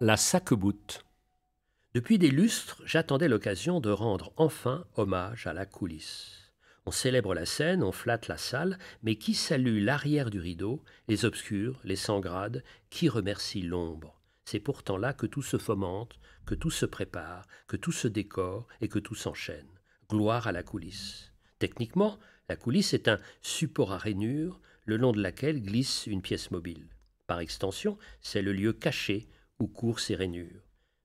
La Sacqueboute. Depuis des lustres, j'attendais l'occasion de rendre enfin hommage à la coulisse. On célèbre la scène, on flatte la salle, mais qui salue l'arrière du rideau, les obscurs, les sans grades, qui remercie l'ombre C'est pourtant là que tout se fomente, que tout se prépare, que tout se décore et que tout s'enchaîne. Gloire à la coulisse. Techniquement, la coulisse est un support à rainures le long de laquelle glisse une pièce mobile. Par extension, c'est le lieu caché où courent ses rainures.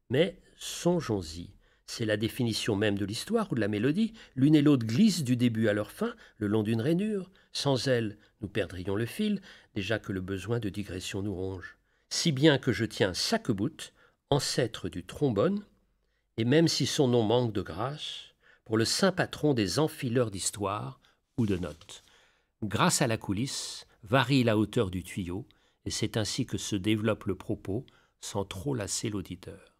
Mais songeons-y, c'est la définition même de l'histoire ou de la mélodie, l'une et l'autre glissent du début à leur fin, le long d'une rainure. Sans elle, nous perdrions le fil, déjà que le besoin de digression nous ronge. Si bien que je tiens boute ancêtre du trombone, et même si son nom manque de grâce, pour le saint patron des enfileurs d'histoire ou de notes. Grâce à la coulisse, varie la hauteur du tuyau, et c'est ainsi que se développe le propos sans trop lasser l'auditeur.